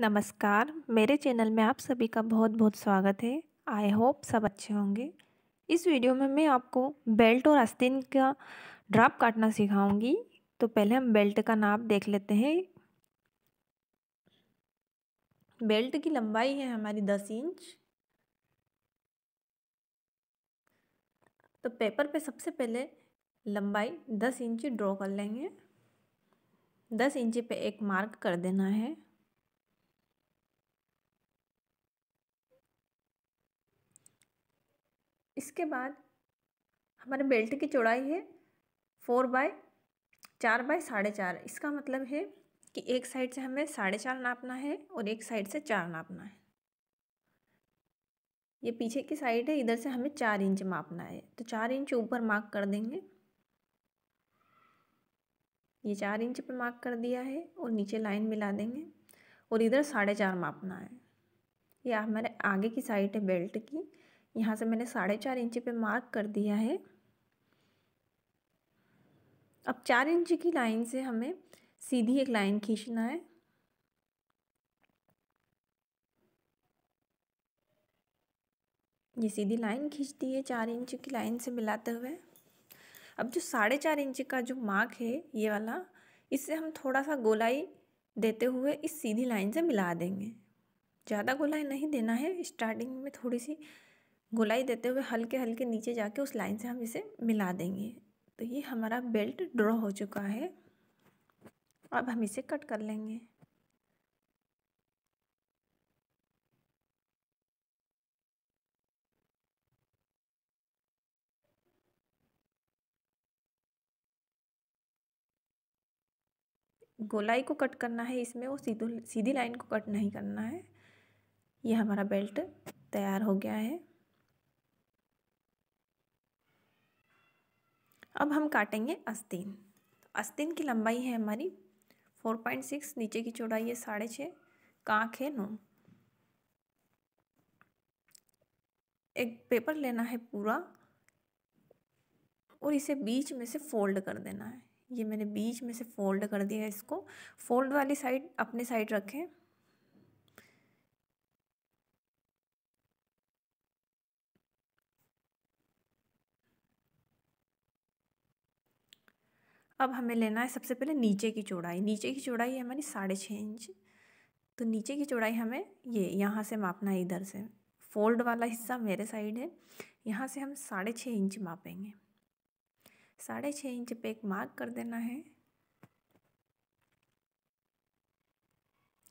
नमस्कार मेरे चैनल में आप सभी का बहुत बहुत स्वागत है आई होप सब अच्छे होंगे इस वीडियो में मैं आपको बेल्ट और आस्तीन का ड्राप काटना सिखाऊंगी तो पहले हम बेल्ट का नाप देख लेते हैं बेल्ट की लंबाई है हमारी दस इंच तो पेपर पे सबसे पहले लंबाई दस इंची ड्रॉ कर लेंगे दस इंची पे एक मार्क कर देना है इसके बाद हमारे बेल्ट की चौड़ाई है फोर बाय चार बाय साढ़े चार इसका मतलब है कि एक साइड से हमें साढ़े चार नापना है और एक साइड से चार नापना है ये पीछे की साइड है इधर से हमें चार इंच मापना है तो चार इंच ऊपर मार्क कर देंगे ये चार इंच पे मार्क कर दिया है और नीचे लाइन मिला देंगे और इधर साढ़े चार मापना है ये हमारे आगे की साइड है बेल्ट की यहाँ से मैंने साढ़े चार इंची पे मार्क कर दिया है अब चार इंच की लाइन से हमें सीधी एक लाइन खींचना है ये सीधी लाइन खींचती है चार इंच की लाइन से मिलाते हुए अब जो साढ़े चार इंच का जो मार्क है ये वाला इससे हम थोड़ा सा गोलाई देते हुए इस सीधी लाइन से मिला देंगे ज़्यादा गोलाई नहीं देना है स्टार्टिंग में थोड़ी सी गोलाई देते हुए हल्के हल्के नीचे जाके उस लाइन से हम इसे मिला देंगे तो ये हमारा बेल्ट ड्रॉ हो चुका है अब हम इसे कट कर लेंगे गोलाई को कट करना है इसमें वो सीधो सीधी लाइन को कट नहीं करना है ये हमारा बेल्ट तैयार हो गया है अब हम काटेंगे आस्तीन आस्तीन की लंबाई है हमारी फोर पॉइंट सिक्स नीचे की चौड़ाई है साढ़े छः कांख है नौ एक पेपर लेना है पूरा और इसे बीच में से फोल्ड कर देना है ये मैंने बीच में से फोल्ड कर दिया है इसको फोल्ड वाली साइड अपने साइड रखें अब हमें लेना है सबसे पहले नीचे की चौड़ाई नीचे की चौड़ाई है हमारी साढ़े छः इंच तो नीचे की चौड़ाई हमें ये यहाँ से मापना है इधर से फोल्ड वाला हिस्सा मेरे साइड है यहाँ से हम साढ़े छः इंच मापेंगे साढ़े छः इंच पे एक मार्क कर देना है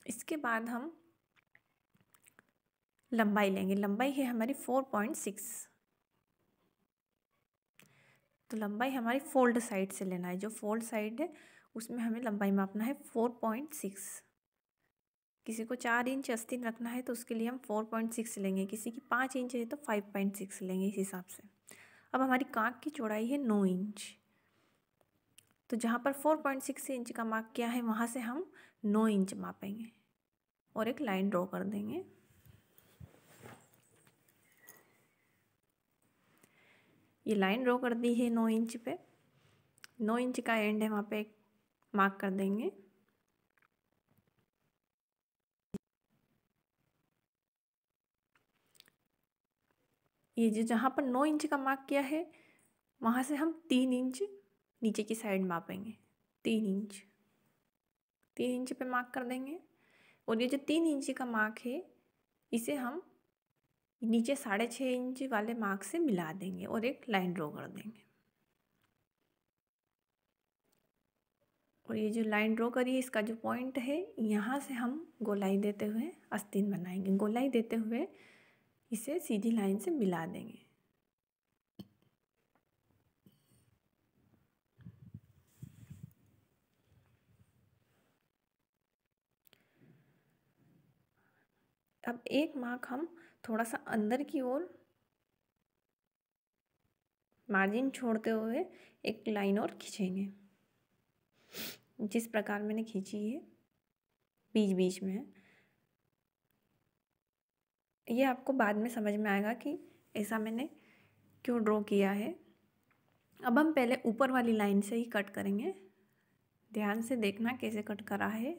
इसके बाद हम लंबाई लेंगे लंबाई है हमारी फोर पॉइंट सिक्स तो लंबाई हमारी फोल्ड साइड से लेना है जो फोल्ड साइड है उसमें हमें लंबाई मापना है फोर पॉइंट सिक्स किसी को चार इंच अस्तीन रखना है तो उसके लिए हम फोर पॉइंट सिक्स लेंगे किसी की पाँच इंच है तो फाइव पॉइंट सिक्स लेंगे इस हिसाब से अब हमारी कांक की चौड़ाई है नौ इंच तो जहाँ पर फोर पॉइंट सिक्स इंच का मार्क किया है वहाँ से हम नौ इंच मापेंगे और एक लाइन ड्रॉ कर देंगे ये लाइन ड्रॉ कर दी है नौ इंच पे नौ इंच का एंड है वहाँ पे मार्क कर देंगे ये जो जहाँ पर नौ इंच का मार्क किया है वहाँ से हम तीन इंच नीचे की साइड मापेंगे तीन इंच तीन इंच पे मार्क कर देंगे और ये जो तीन इंच का मार्क है इसे हम नीचे साढ़े छः इंच वाले मार्क से मिला देंगे और एक लाइन ड्रॉ कर देंगे और ये जो लाइन ड्रॉ करिए इसका जो पॉइंट है यहाँ से हम गोलाई देते हुए अस्तिन बनाएंगे गोलाई देते हुए इसे सीधी लाइन से मिला देंगे अब एक मार्क हम थोड़ा सा अंदर की ओर मार्जिन छोड़ते हुए एक लाइन और खींचेंगे जिस प्रकार मैंने खींची है बीच बीच में ये आपको बाद में समझ में आएगा कि ऐसा मैंने क्यों ड्रॉ किया है अब हम पहले ऊपर वाली लाइन से ही कट करेंगे ध्यान से देखना कैसे कट करा है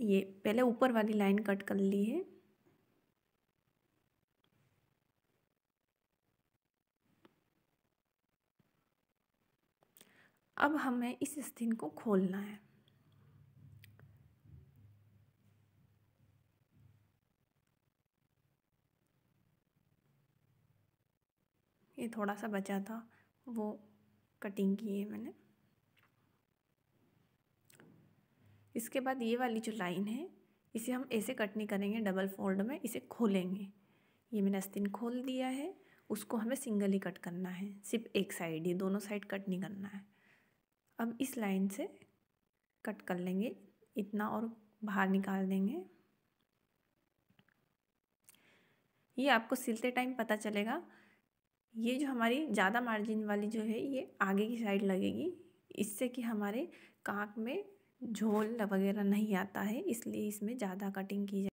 ये पहले ऊपर वाली लाइन कट कर ली है अब हमें इस स्थिन को खोलना है ये थोड़ा सा बचा था वो कटिंग की है मैंने इसके बाद ये वाली जो लाइन है इसे हम ऐसे कट नहीं करेंगे डबल फोल्ड में इसे खोलेंगे ये मैंने अस्तिन खोल दिया है उसको हमें सिंगल ही कट करना है सिर्फ एक साइड ही दोनों साइड कट नहीं करना है अब इस लाइन से कट कर लेंगे इतना और बाहर निकाल देंगे ये आपको सिलते टाइम पता चलेगा ये जो हमारी ज़्यादा मार्जिन वाली जो है ये आगे की साइड लगेगी इससे कि हमारे कांक में झोल वगैरह नहीं आता है इसलिए इसमें ज़्यादा कटिंग की जा